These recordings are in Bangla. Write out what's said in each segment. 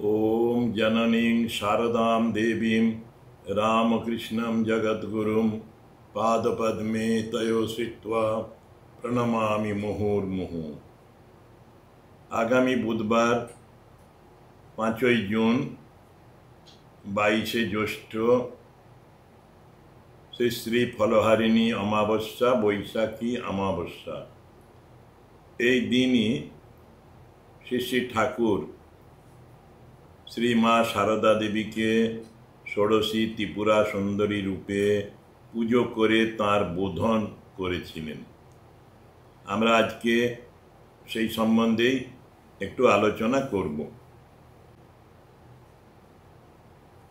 ओम जननी शारदा देवी रामकृष्ण जगद्गु पादपद्मे तयोषित्वा प्रणमा मुहुर्मुहु आगामी बुधवार पाँच जून बैशे ज्येष्ठ श्री श्री फलहारिणी अमावस्या बैशाखी अमावस्या दिन ही श्री श्री ठाकुर শ্রী মা সারদা দেবীকে ষোড়শী ত্রিপুরা সুন্দরী রূপে পুজো করে তার বোধন করেছিলেন আমরা আজকে সেই সম্বন্ধেই একটু আলোচনা করব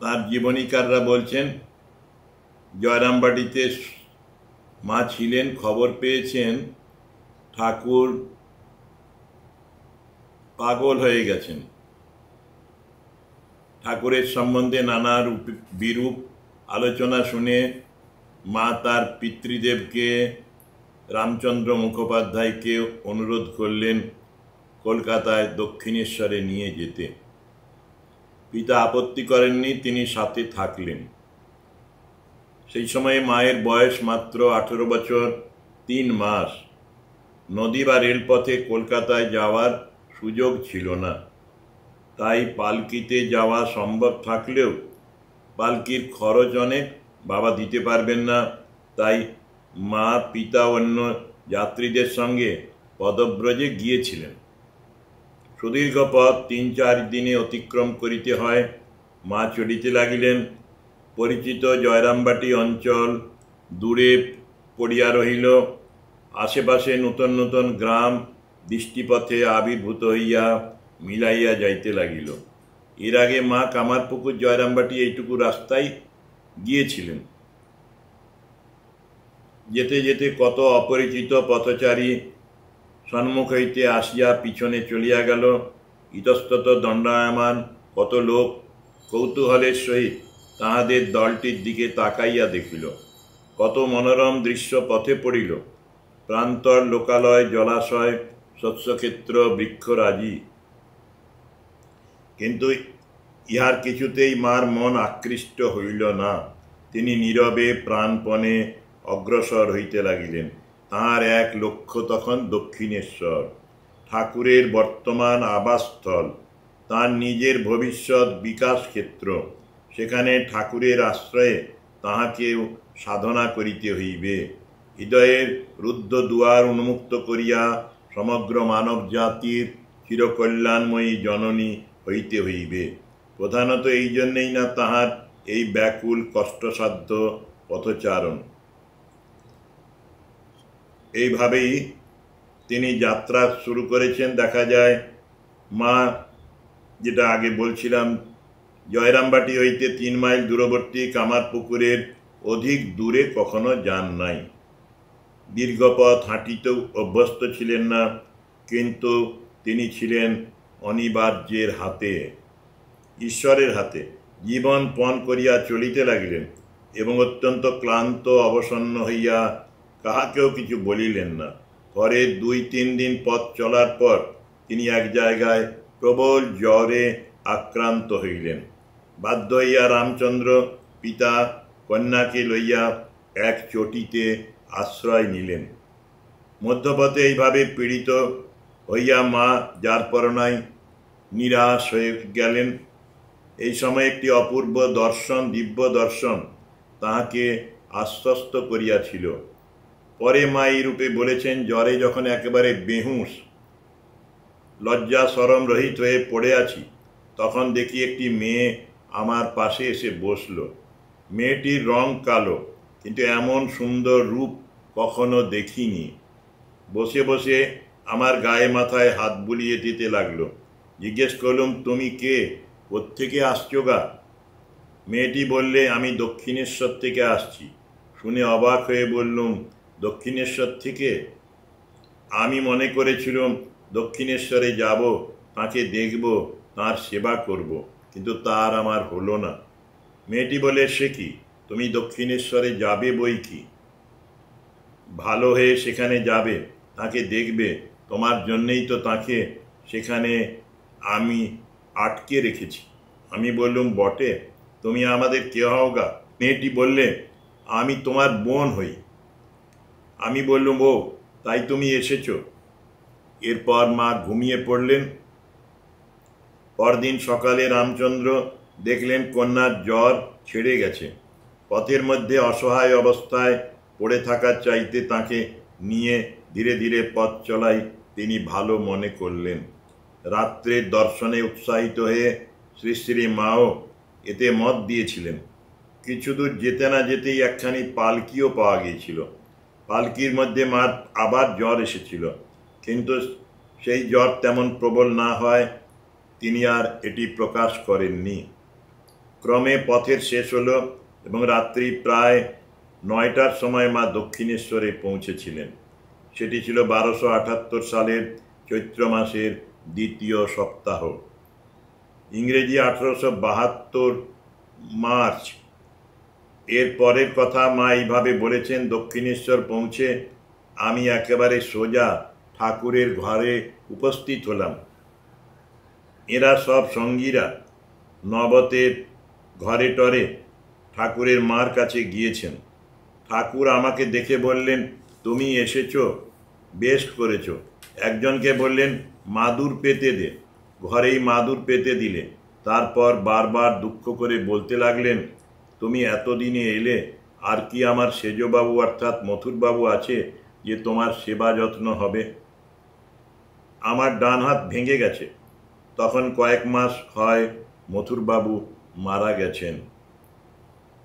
তার জীবনীকাররা বলছেন জয়রামবাটিতে মা ছিলেন খবর পেয়েছেন ঠাকুর পাগল হয়ে গেছেন ঠাকুরের সম্বন্ধে নানার বিরূপ আলোচনা শুনে মা তার পিতৃদেবকে রামচন্দ্র মুখোপাধ্যায়কে অনুরোধ করলেন কলকাতায় দক্ষিণেশ্বরে নিয়ে যেতে পিতা আপত্তি করেননি তিনি সাথে থাকলেন সেই সময়ে মায়ের বয়স মাত্র আঠেরো বছর তিন মাস নদী বা রেলপথে কলকাতায় যাওয়ার সুযোগ ছিল না তাই পালকিতে যাওয়া সম্ভব থাকলেও পালকির খরচ অনেক বাবা দিতে পারবেন না তাই মা পিতা অন্য যাত্রীদের সঙ্গে পদব্রজে গিয়েছিলেন সুদীর্ঘ পথ তিন চার দিনে অতিক্রম করিতে হয় মা চলিতে লাগিলেন পরিচিত জয়রামবাটি অঞ্চল দূরে পড়িয়া রহিল আশেপাশে নূতন নূতন গ্রাম দৃষ্টিপথে আবির্ভূত হইয়া মিলাইয়া যাইতে লাগিল এর আগে মা কামারপুকুর জয়রামবাটি এইটুকু রাস্তায় গিয়েছিলেন যেতে যেতে কত অপরিচিত পথচারী সন্মুখ হইতে আসিয়া পিছনে চলিয়া গেল ইতস্তত দণ্ডায়মান কত লোক কৌতূহলের সহিত তাহাদের দলটির দিকে তাকাইয়া দেখিল কত মনোরম দৃশ্য পথে পড়িল প্রান্তর লোকালয় জলাশয় শস্যক্ষেত্র বৃক্ষরাজি কিন্তু ইহার কিছুতেই মার মন আকৃষ্ট হইল না তিনি নীরবে প্রাণপণে অগ্রসর হইতে লাগিলেন তাঁর এক লক্ষ্য তখন দক্ষিণেশ্বর ঠাকুরের বর্তমান আবাসস্থল তার নিজের ভবিষ্যৎ বিকাশ ক্ষেত্র সেখানে ঠাকুরের আশ্রয়ে তাহাকে সাধনা করিতে হইবে হৃদয়ের রুদ্ধ দুয়ার উন্মুক্ত করিয়া সমগ্র মানব জাতির চিরকল্যাণময়ী জননী হইতে হইবে প্রধানত এই জন্যেই না তাহার এই ব্যাকুল কষ্টসাধ্য পথচারণ এইভাবেই তিনি যাত্রা শুরু করেছেন দেখা যায় মা যেটা আগে বলছিলাম জয়রামবাটি হইতে তিন মাইল দূরবর্তী কামার পুকুরের অধিক দূরে কখনো যান নাই দীর্ঘপথ হাঁটিতেও অভ্যস্ত ছিলেন না কিন্তু তিনি ছিলেন অনিবার্যের হাতে ঈশ্বরের হাতে জীবন পণ করিয়া চলিতে লাগিলেন এবং অত্যন্ত ক্লান্ত অবসন্ন হইয়া কাহাকেও কিছু বলিলেন না পরে দুই তিন দিন পথ চলার পর তিনি এক জায়গায় প্রবল জ্বরে আক্রান্ত হইলেন বাধ্য হইয়া রামচন্দ্র পিতা কন্যাকে লইয়া এক চটিতে আশ্রয় নিলেন মধ্যপথে এইভাবে পীড়িত হইয়া মা যার পরনাই নিরাশ হয়ে গেলেন এই সময় একটি অপূর্ব দর্শন দিব্য দর্শন তাহাকে আশ্বস্ত করিয়াছিল পরে মা এই রূপে বলেছেন জ্বরে যখন একেবারে বেহুঁস লজ্জা সরম রহিত হয়ে পড়ে আছি তখন দেখি একটি মেয়ে আমার পাশে এসে বসল মেয়েটির রং কালো কিন্তু এমন সুন্দর রূপ কখনো দেখিনি বসে বসে আমার গায়ে মাথায় হাত বুলিয়ে দিতে লাগলো জিজ্ঞেস করলুম তুমি কে থেকে আসছো গা মেয়েটি বললে আমি দক্ষিণেশ্বর থেকে আসছি শুনে অবাক হয়ে বললুম দক্ষিণেশ্বর থেকে আমি মনে করেছিলাম দক্ষিণেশ্বরে যাব তাঁকে দেখব তাঁর সেবা করব কিন্তু তার আমার হলো না মেয়েটি বলে সে কি তুমি দক্ষিণেশ্বরে যাবে বই কি ভালো হয়ে সেখানে যাবে তাকে দেখবে তোমার জন্যেই তো তাকে সেখানে আমি আটকে রেখেছি আমি বললুম বটে তুমি আমাদের কে গা মেয়েটি বললে আমি তোমার বোন হই আমি বললুম ও তাই তুমি এসেছ এরপর মা ঘুমিয়ে পড়লেন পরদিন সকালে রামচন্দ্র দেখলেন কন্যার জ্বর ছেড়ে গেছে পথের মধ্যে অসহায় অবস্থায় পড়ে থাকার চাইতে তাকে নিয়ে ধীরে ধীরে পথ চলাই তিনি ভালো মনে করলেন রাত্রের দর্শনে উৎসাহিত হয়ে শ্রী শ্রী মাও এতে মত দিয়েছিলেন কিছুদূর যেতে না যেতেই একখানি পালকিও পাওয়া গিয়েছিল পালকির মধ্যে মার আবার জ্বর এসেছিল কিন্তু সেই জ্বর তেমন প্রবল না হয় তিনি আর এটি প্রকাশ করেননি ক্রমে পথের শেষ হলো এবং রাত্রি প্রায় নয়টার সময় মা দক্ষিণেশ্বরে পৌঁছেছিলেন সেটি ছিল বারোশো আটাত্তর সালের চৈত্র মাসের দ্বিতীয় সপ্তাহ ইংরেজি আঠেরোশো বাহাত্তর মার্চ এর পরের কথা মা এইভাবে বলেছেন দক্ষিণেশ্বর পৌঁছে আমি একেবারে সোজা ঠাকুরের ঘরে উপস্থিত হলাম এরা সব সঙ্গীরা নবতের ঘরে টরে ঠাকুরের মার কাছে গিয়েছেন ঠাকুর আমাকে দেখে বললেন তুমি এসেছ বেশ করেছ একজনকে বললেন মাদুর পেতে দে ঘরেই মাদুর পেতে দিলে তারপর বারবার দুঃখ করে বলতে লাগলেন তুমি এতদিনে এলে আর কি আমার সেজবাবু অর্থাৎ মথুরবাবু আছে যে তোমার সেবা যত্ন হবে আমার ডান হাত ভেঙে গেছে তখন কয়েক মাস হয় মথুরবাবু মারা গেছেন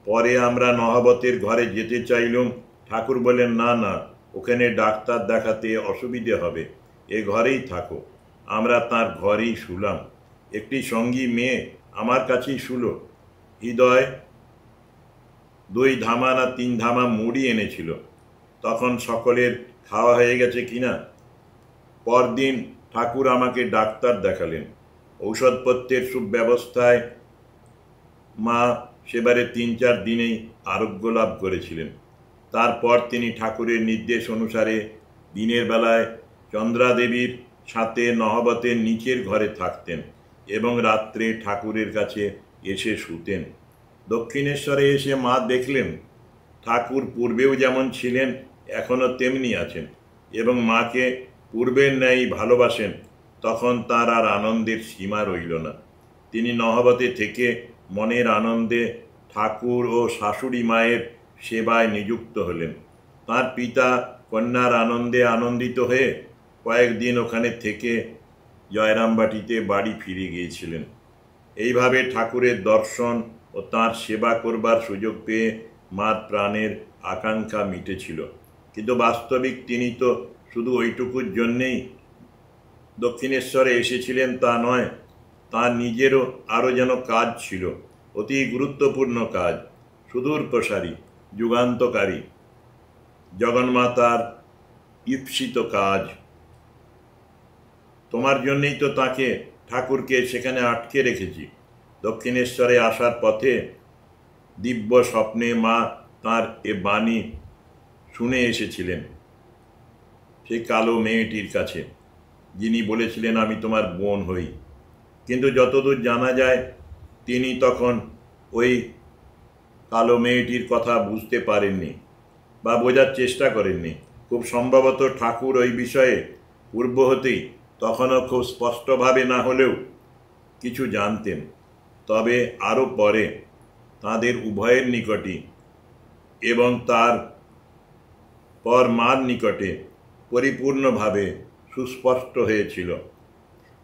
পরে আমরা নহবতের ঘরে যেতে চাইলুম ঠাকুর বলেন না না ওখানে ডাক্তার দেখাতে অসুবিধে হবে এ ঘরেই থাকো আমরা তার ঘরেই শুলাম একটি সঙ্গী মেয়ে আমার কাছেই শুল হৃদয় দুই ধামা না তিন ধামা মুড়ি এনেছিল তখন সকলের খাওয়া হয়ে গেছে কিনা পরদিন ঠাকুর আমাকে ডাক্তার দেখালেন ঔষধপত্রের সুব্যবস্থায় মা সেবারে তিন চার দিনেই আরোগ্য লাভ করেছিলেন তারপর তিনি ঠাকুরের নির্দেশ অনুসারে দিনের বেলায় চন্দ্রাদেবীর সাথে নহবতের নিচের ঘরে থাকতেন এবং রাত্রে ঠাকুরের কাছে এসে শুতেন দক্ষিণেশ্বরে এসে মা দেখলেন ঠাকুর পূর্বেও যেমন ছিলেন এখনও তেমনি আছেন এবং মাকে পূর্বের ন্যায় ভালোবাসেন তখন তার আর আনন্দের সীমা রইল না তিনি নহবতে থেকে মনের আনন্দে ঠাকুর ও শাশুড়ি মায়ের সেবায় নিযুক্ত হলেন তার পিতা কন্যার আনন্দে আনন্দিত হয়ে কয়েকদিন ওখানে থেকে জয়রামবাটিতে বাড়ি ফিরে গিয়েছিলেন এইভাবে ঠাকুরের দর্শন ও তার সেবা করবার সুযোগ পেয়ে মার প্রাণের আকাঙ্ক্ষা মিটেছিল কিন্তু বাস্তবিক তিনি তো শুধু ওইটুকুর জন্যেই দক্ষিণেশ্বরে এসেছিলেন তা নয় তার নিজেরও আরও যেন কাজ ছিল অতি গুরুত্বপূর্ণ কাজ সুদূর প্রসারী যুগান্তকারী জগন্মাতার ইপ্সিত কাজ তোমার জন্যেই তো তাকে ঠাকুরকে সেখানে আটকে রেখেছি দক্ষিণেশ্বরে আসার পথে দিব্য স্বপ্নে মা তার এ বাণী শুনে এসেছিলেন সেই কালো মেয়েটির কাছে যিনি বলেছিলেন আমি তোমার বোন হই কিন্তু যতদূর জানা যায় তিনি তখন ওই কালো মেয়েটির কথা বুঝতে পারেননি বা বোঝার চেষ্টা করেননি খুব সম্ভবত ঠাকুর ওই বিষয়ে পূর্ব হতেই তখনও খুব স্পষ্টভাবে না হলেও কিছু জানতেন তবে আরও পরে তাদের উভয়ের নিকটে এবং তার পর মার নিকটে পরিপূর্ণভাবে সুস্পষ্ট হয়েছিল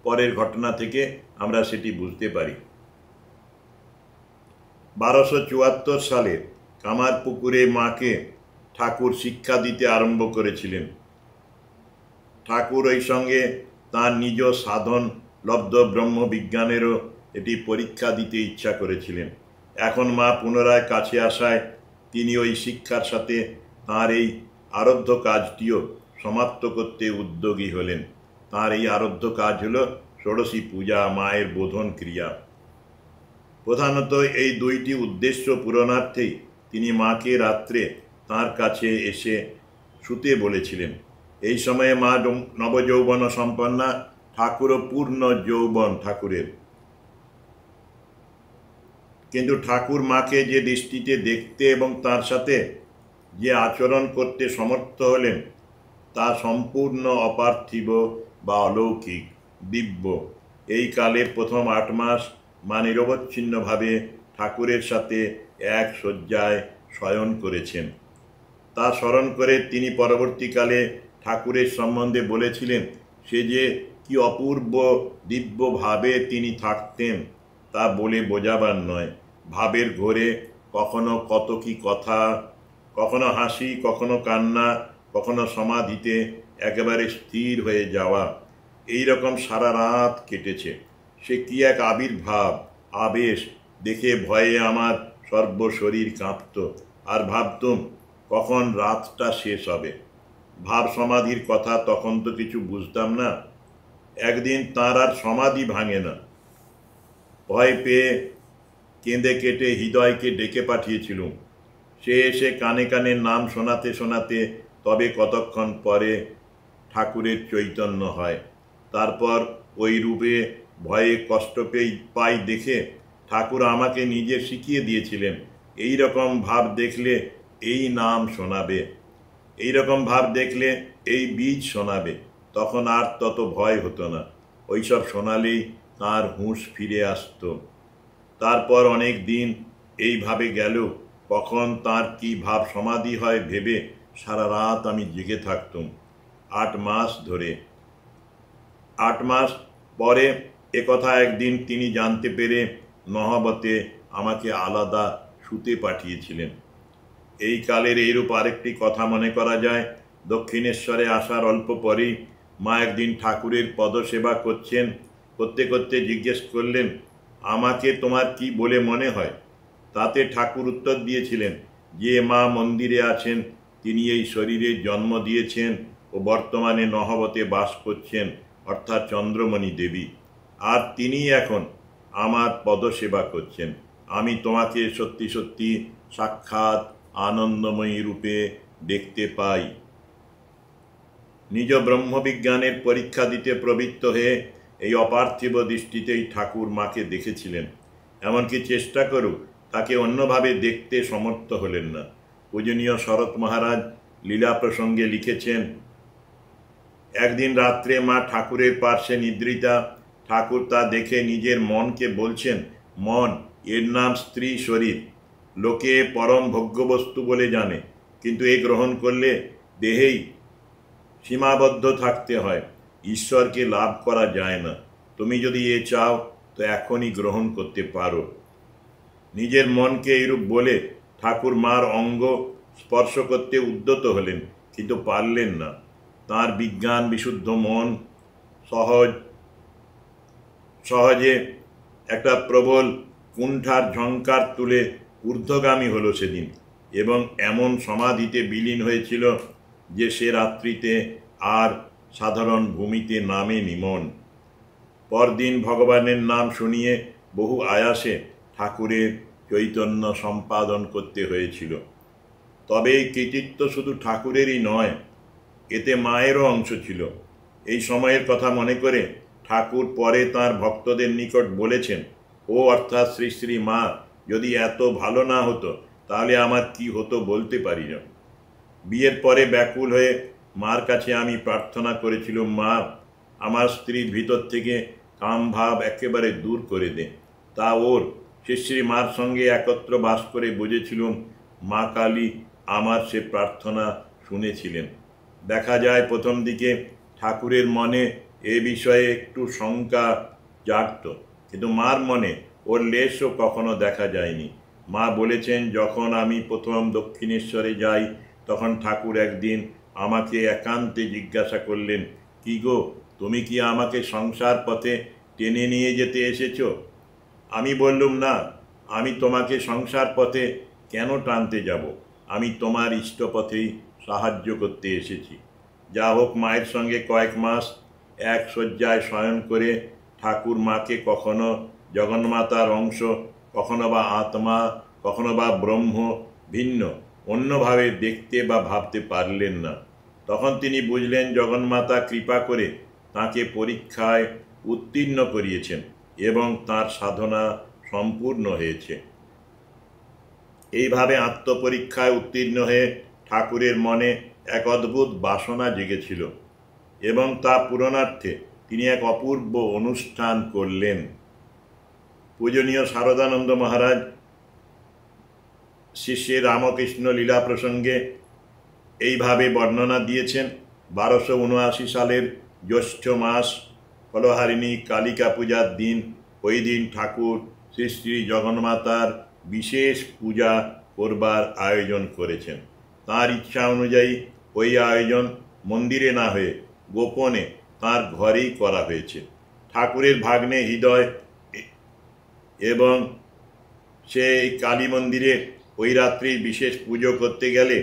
পরের ঘটনা থেকে আমরা সেটি বুঝতে পারি বারোশো চুয়াত্তর সালে কামার পুকুরে মাকে ঠাকুর শিক্ষা দিতে আরম্ভ করেছিলেন ঠাকুর ওই সঙ্গে তাঁর নিজ সাধন লব্ধ ব্রহ্মবিজ্ঞানেরও এটি পরীক্ষা দিতে ইচ্ছা করেছিলেন এখন মা পুনরায় কাছে আসায় তিনি ওই শিক্ষার সাথে তাঁর এই আরব্ধ কাজটিও সমাপ্ত করতে উদ্যোগী হলেন তাঁর এই আরব্ধ কাজ হল ষোড়শী পূজা মায়ের বোধন ক্রিয়া প্রধানত এই দুইটি উদ্দেশ্য পূরণার্থেই তিনি মাকে রাত্রে তার কাছে এসে শুতে বলেছিলেন এই সময়ে মা নবযৌবন সম্পন্না ঠাকুরও পূর্ণ যৌবন ঠাকুরের কিন্তু ঠাকুর মাকে যে দৃষ্টিতে দেখতে এবং তার সাথে যে আচরণ করতে সমর্থ হলেন তা সম্পূর্ণ অপার্থিব বা অলৌকিক দিব্য এই কালের প্রথম আট মাস মা মানে নিরবচ্ছিন্নভাবে ঠাকুরের সাথে এক শয্যায় শয়ন করেছেন তা স্মরণ করে তিনি পরবর্তীকালে ঠাকুরের সম্বন্ধে বলেছিলেন সে যে কি অপূর্ব দিব্যভাবে তিনি থাকতেন তা বলে বোঝাবার নয় ভাবের ঘোরে কখনো কত কি কথা কখনো হাসি কখনো কান্না কখনো সমাধিতে একেবারে স্থির হয়ে যাওয়া এই রকম সারা রাত কেটেছে সে কী এক আবির্ভাব আবেশ দেখে ভয়ে আমার সর্বশরীর কাঁপত আর ভাবতুম কখন রাতটা শেষ হবে ভাব সমাধির কথা তখন তো কিছু বুঝতাম না একদিন তাঁর আর সমাধি ভাঙে না ভয় পেয়ে কেঁদে কেটে হৃদয়কে ডেকে পাঠিয়েছিলুম সে এসে কানে কানে নাম শোনাতে শোনাতে তবে কতক্ষণ পরে ঠাকুরের চৈতন্য হয় তারপর ওই রূপে ভয়ে কষ্ট পেয়ে পাই দেখে ঠাকুর আমাকে নিজে শিখিয়ে দিয়েছিলেন এই রকম ভাব দেখলে এই নাম শোনাবে এই রকম ভাব দেখলে এই বীজ শোনাবে তখন আর তত ভয় হতো না ওইসব শোনালেই তার হুঁশ ফিরে আসত তারপর অনেক দিন এইভাবে গেল কখন তার কি ভাব সমাধি হয় ভেবে সারা রাত আমি জেগে থাকতুম আট মাস ধরে আট মাস পরে একথা একদিন তিনি জানতে পেরে মহাবতে আমাকে আলাদা সুতে পাঠিয়েছিলেন এই কালের এইরূপ আরেকটি কথা মনে করা যায় দক্ষিণেশ্বরে আসার অল্প পরেই মা একদিন ঠাকুরের পদসেবা করছেন করতে করতে জিজ্ঞেস করলেন আমাকে তোমার কি বলে মনে হয় তাতে ঠাকুর উত্তর দিয়েছিলেন যে মা মন্দিরে আছেন তিনি এই শরীরে জন্ম দিয়েছেন ও বর্তমানে নহবতে বাস করছেন অর্থাৎ চন্দ্রমণি দেবী আর তিনি এখন আমার পদসেবা করছেন আমি তোমাকে সত্যি সত্যি সাক্ষাৎ আনন্দময়ী রূপে দেখতে পাই নিজ ব্রহ্মবিজ্ঞানের পরীক্ষা দিতে প্রবৃত্ত হয়ে এই অপার্থিব দৃষ্টিতেই ঠাকুর মাকে দেখেছিলেন এমনকি চেষ্টা করুক তাকে অন্যভাবে দেখতে সমর্থ হলেন না পূজনীয় শরৎ মহারাজ লীলা প্রসঙ্গে লিখেছেন একদিন রাত্রে মা ঠাকুরের পার্শ্বে নিদ্রিতা ঠাকুর তা দেখে নিজের মনকে বলছেন মন এর নাম স্ত্রী শরীর লোকে পরম ভোগ্যবস্তু বলে জানে কিন্তু এ গ্রহণ করলে দেহেই সীমাবদ্ধ থাকতে হয় ঈশ্বরকে লাভ করা যায় না তুমি যদি এ চাও তো এখনই গ্রহণ করতে পারো নিজের মনকে এইরূপ বলে ঠাকুর মার অঙ্গ স্পর্শ করতে উদ্যত হলেন কিন্তু পারলেন না তার বিজ্ঞান বিশুদ্ধ মন সহজ সহজে একটা প্রবল কুণ্ঠার ঝঙ্কার তুলে ঊর্ধ্বগামী হলো সেদিন এবং এমন সমাধিতে বিলীন হয়েছিল যে সে রাত্রিতে আর সাধারণ ভূমিতে নামে নিমন পরদিন ভগবানের নাম শুনিয়ে বহু আয়াসে ঠাকুরের চৈতন্য সম্পাদন করতে হয়েছিল তবে এই কৃতিত্ব শুধু ঠাকুরেরই নয় এতে মায়েরও অংশ ছিল এই সময়ের কথা মনে করে ঠাকুর পরে তার ভক্তদের নিকট বলেছেন ও অর্থাৎ শ্রী শ্রী মা যদি এত ভালো না হতো তাহলে আমার কি হতো বলতে পারি না বিয়ের পরে ব্যাকুল হয়ে মার কাছে আমি প্রার্থনা করেছিলাম মা আমার স্ত্রীর ভিতর থেকে কামভাব একেবারে দূর করে দে তা ওর শ্রী মার সঙ্গে একত্র বাস করে বুঝেছিলুম মা কালী আমার সে প্রার্থনা শুনেছিলেন দেখা যায় প্রথম দিকে ঠাকুরের মনে এ বিষয়ে একটু শঙ্কা জাগত কিন্তু মার মনে ওর লেশও কখনো দেখা যায়নি মা বলেছেন যখন আমি প্রথম দক্ষিণেশ্বরে যাই তখন ঠাকুর একদিন আমাকে একান্তে জিজ্ঞাসা করলেন কি গো তুমি কি আমাকে সংসার পথে টেনে নিয়ে যেতে এসেছ আমি বললুম না আমি তোমাকে সংসার পথে কেন টানতে যাব আমি তোমার ইষ্টপথেই সাহায্য করতে এসেছি যা হোক মায়ের সঙ্গে কয়েক মাস এক শয্যায় শয়ন করে ঠাকুর মাকে কখনো জগন্মাতার অংশ কখনো বা আত্মা কখনো বা ব্রহ্ম ভিন্ন অন্যভাবে দেখতে বা ভাবতে পারলেন না তখন তিনি বুঝলেন জগন্মাতা কৃপা করে তাকে পরীক্ষায় উত্তীর্ণ করিয়েছেন এবং তার সাধনা সম্পূর্ণ হয়েছে এইভাবে আত্মপরীক্ষায় উত্তীর্ণ হয়ে ঠাকুরের মনে এক অদ্ভুত বাসনা জেগেছিল এবং তা পূরণার্থে তিনি এক অপূর্ব অনুষ্ঠান করলেন পূজনীয় শারদানন্দ মহারাজ শিষ্যে রামকৃষ্ণ লীলা প্রসঙ্গে এইভাবে বর্ণনা দিয়েছেন বারোশো উনআশি সালের জ্যৈষ্ঠ মাস ফলহারিণী কালিকা পূজার দিন ওই দিন ঠাকুর শ্রী শ্রী জগন্মাতার বিশেষ পূজা করবার আয়োজন করেছেন তার ইচ্ছা অনুযায়ী ওই আয়োজন মন্দিরে না হয়ে গোপনে তার ঘরেই করা হয়েছে ঠাকুরের ভাগ্নে হৃদয় এবং সেই কালী মন্দিরে ওই রাত্রি বিশেষ পুজো করতে গেলে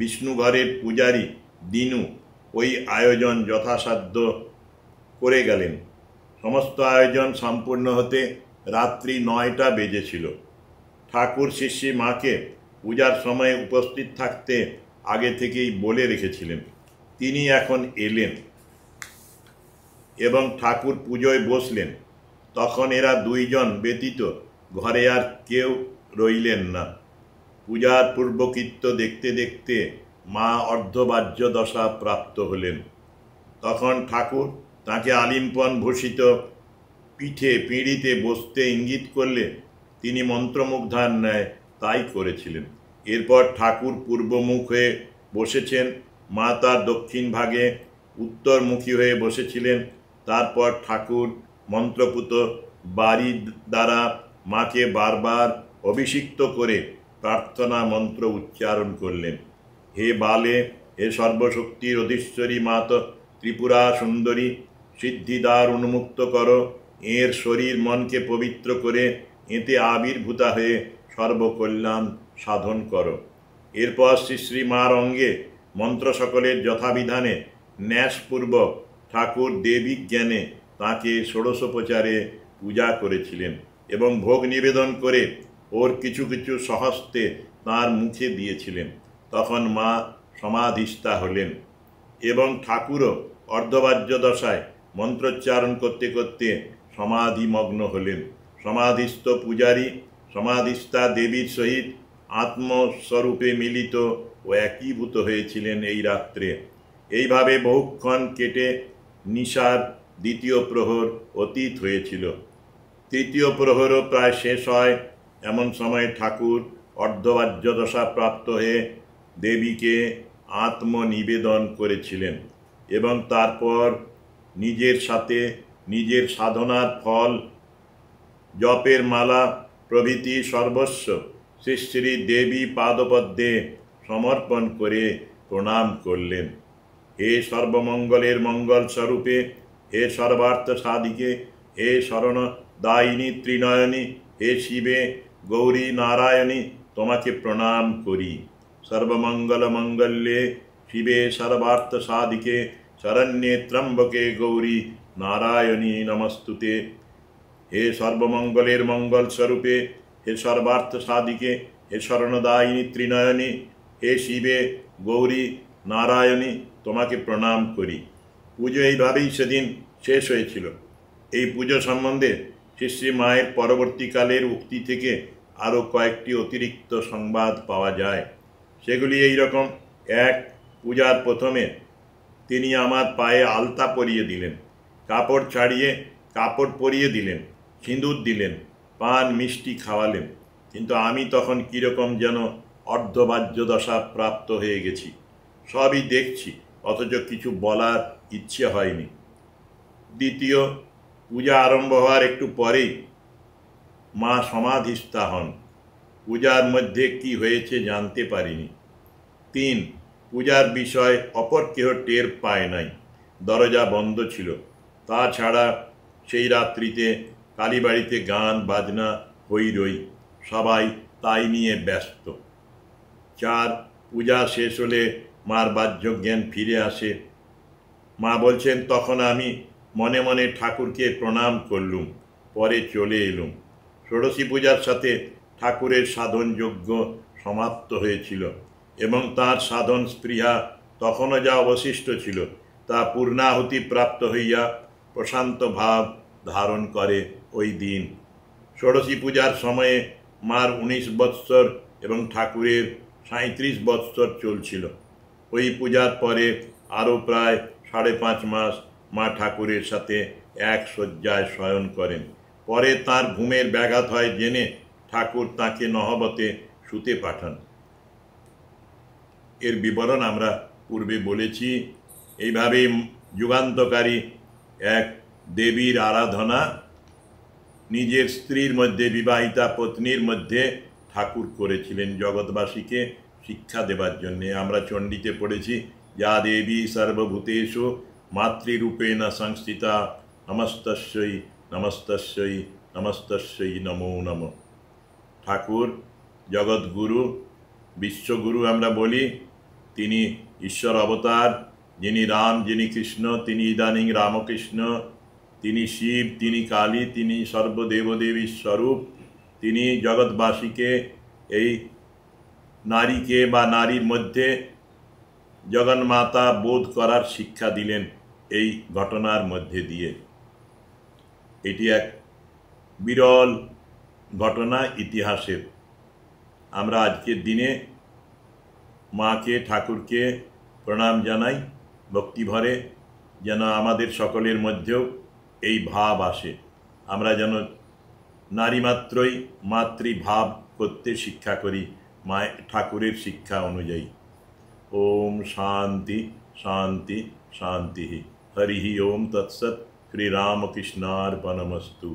বিষ্ণু ঘরের পূজারি দিনু ওই আয়োজন যথাসাধ্য করে গেলেন সমস্ত আয়োজন সম্পূর্ণ হতে রাত্রি নয়টা বেজেছিল ঠাকুর শিষ্যী মাকে পূজার সময় উপস্থিত থাকতে আগে থেকেই বলে রেখেছিলেন তিনি এখন এলেন এবং ঠাকুর পুজোয় বসলেন তখন এরা দুইজন ব্যতীত ঘরে আর কেউ রইলেন না পূজার পূর্বকৃত্য দেখতে দেখতে মা অর্ধবাহ্য দশা প্রাপ্ত হলেন তখন ঠাকুর তাকে আলিম্পন ভূষিত পিঠে পিঁড়িতে বসতে ইঙ্গিত করলে তিনি মন্ত্রমুগ্ধার ন্যায় তাই করেছিলেন এরপর ঠাকুর পূর্বমুখ হয়ে বসেছেন মা তার দক্ষিণ ভাগে উত্তরমুখী হয়ে বসেছিলেন তারপর ঠাকুর মন্ত্রপুত বাড়ি দ্বারা মাকে বারবার অভিষিক্ত করে প্রার্থনা মন্ত্র উচ্চারণ করলেন হে বালে হে সর্বশক্তির অধীশ্বরী মাত ত্রিপুরা সুন্দরী সিদ্ধিদার উন্মুক্ত করো এর শরীর মনকে পবিত্র করে এতে আবির্ভূতা হয়ে সর্বকল্যাণ সাধন করো এরপর শ্রী শ্রী মার অঙ্গে মন্ত্র সকলের যথাবিধানে ন্যাসপূর্বক ঠাকুর দেবী জ্ঞানে তাঁকে ষোড়শোপচারে পূজা করেছিলেন এবং ভোগ নিবেদন করে ওর কিছু কিছু সহস্তে তার মুখে দিয়েছিলেন তখন মা সমাধিষ্ঠা হলেন এবং ঠাকুরও অর্ধবাহ্য দশায় মন্ত্রোচ্চারণ করতে করতে সমাধিমগ্ন হলেন সমাধিস্থ পূজারী সমাধিষ্ঠা দেবীর সহিত আত্মস্বরূপে মিলিত ও একীভূত হয়েছিলেন এই রাত্রে এইভাবে বহুক্ষণ কেটে নিশার দ্বিতীয় প্রহর অতীত হয়েছিল তৃতীয় প্রহরও প্রায় শেষ হয় এমন সময় ঠাকুর অর্ধবাহ্যদশা প্রাপ্ত হয়ে দেবীকে আত্মনিবেদন করেছিলেন এবং তারপর নিজের সাথে নিজের সাধনার ফল জপের মালা প্রভৃতি সর্বস্ব শ্রী শ্রী দেবী পাদপদ্মে সমর্পণ করে প্রণাম করলেন এ সর্বমঙ্গলের মঙ্গল স্বরূপে হে সর্বার্থ সাধিকে হে শরণ দায়িনী ত্রিনয়নী হে শিবে গৌরী নারায়ণী তোমাকে প্রণাম করি সর্বমঙ্গল মঙ্গল্যে শিবে সর্বার্থ সাধিকে শরণ্যে ত্রম্বকে গৌরী নারায়ণী নমস্তুতে হে সর্বমঙ্গলের মঙ্গল স্বরূপে হে সর্বার্থ সাধিকে হে শরণদায়িনী ত্রিনয়নী হে শিবে গৌরী নারায়ণী তোমাকে প্রণাম করি পুজো এইভাবেই সেদিন শেষ হয়েছিল এই পুজো সম্বন্ধে শ্রী মায়ের পরবর্তীকালের উক্তি থেকে আরও কয়েকটি অতিরিক্ত সংবাদ পাওয়া যায় সেগুলি এই রকম এক পূজার প্রথমে তিনি আমার পায়ে আলতা পরিয়ে দিলেন কাপড় ছাড়িয়ে কাপড় পরিয়ে দিলেন সিঁদুর দিলেন পান মিষ্টি খাওয়ালেন কিন্তু আমি তখন কীরকম যেন অর্ধবাহ্য দশা প্রাপ্ত হয়ে গেছি সবই দেখছি অথচ কিছু বলার ইচ্ছে হয়নি দ্বিতীয় পূজা আরম্ভ হওয়ার একটু পরেই মা সমাধিস্থা হন পূজার মধ্যে কি হয়েছে জানতে পারিনি তিন পূজার বিষয় অপর কেহ টের পায় নাই দরজা বন্ধ ছিল তাছাড়া সেই রাত্রিতে কালীবাড়িতে গান বাজনা হই রই সবাই তাই নিয়ে ব্যস্ত চার পূজা শেষ হলে মার বাহ্য জ্ঞান ফিরে আসে মা বলছেন তখন আমি মনে মনে ঠাকুরকে প্রণাম করলুম পরে চলে এলুম ষোড়শী পূজার সাথে ঠাকুরের সাধন যোগ্য সমাপ্ত হয়েছিল এবং তার সাধন স্পৃহা তখনও যা অবশিষ্ট ছিল তা পূর্ণাহুতি প্রাপ্ত হইয়া প্রশান্ত ভাব ধারণ করে ওই দিন ষোড়শী পূজার সময়ে মার উনিশ বৎসর এবং ঠাকুরের সাঁত্রিশ বৎসর চলছিল ওই পূজার পরে আরও প্রায় সাড়ে পাঁচ মাস মা ঠাকুরের সাথে এক শয্যায় শয়ন করেন পরে তার ঘুমের ব্যাঘাত হয় জেনে ঠাকুর তাকে নহবতে শুতে পাঠান এর বিবরণ আমরা পূর্বে বলেছি এইভাবে যুগান্তকারী এক দেবীর আরাধনা নিজের স্ত্রীর মধ্যে বিবাহিতা পত্নীর মধ্যে ঠাকুর করেছিলেন জগৎবাসীকে শিক্ষা দেবার জন্যে আমরা চণ্ডীতে পড়েছি যা দেবী সর্বভূতেশ মাতৃরূপে না সংস্থিতা নমস্তস্যই নমস্তস্যই নমস্তস্যই নমো নম ঠাকুর জগৎগুরু বিশ্বগুরু আমরা বলি তিনি ঈশ্বর অবতার যিনি রাম যিনি কৃষ্ণ তিনি ইদানিং রামকৃষ্ণ তিনি শিব তিনি কালী তিনি সর্বদেবদেবী স্বরূপ তিনি জগৎবাসীকে এই নারীকে বা নারীর মধ্যে জগন্মাতা বোধ করার শিক্ষা দিলেন এই ঘটনার মধ্যে দিয়ে এটি এক বিরল ঘটনা ইতিহাসের আমরা আজকের দিনে মাকে ঠাকুরকে প্রণাম জানাই ভক্তিভরে যেন আমাদের সকলের মধ্যেও এই ভাব আসে আমরা যেন নারী মাত্রই মাতৃভাব করতে শিক্ষা করি মায় ঠাকুরের শিক্ষা অনুযায়ী ওম শান্তি শান্তি শান্তি হরি ওম তৎসৎ श्रीरामकृष्णार्पणमस्तु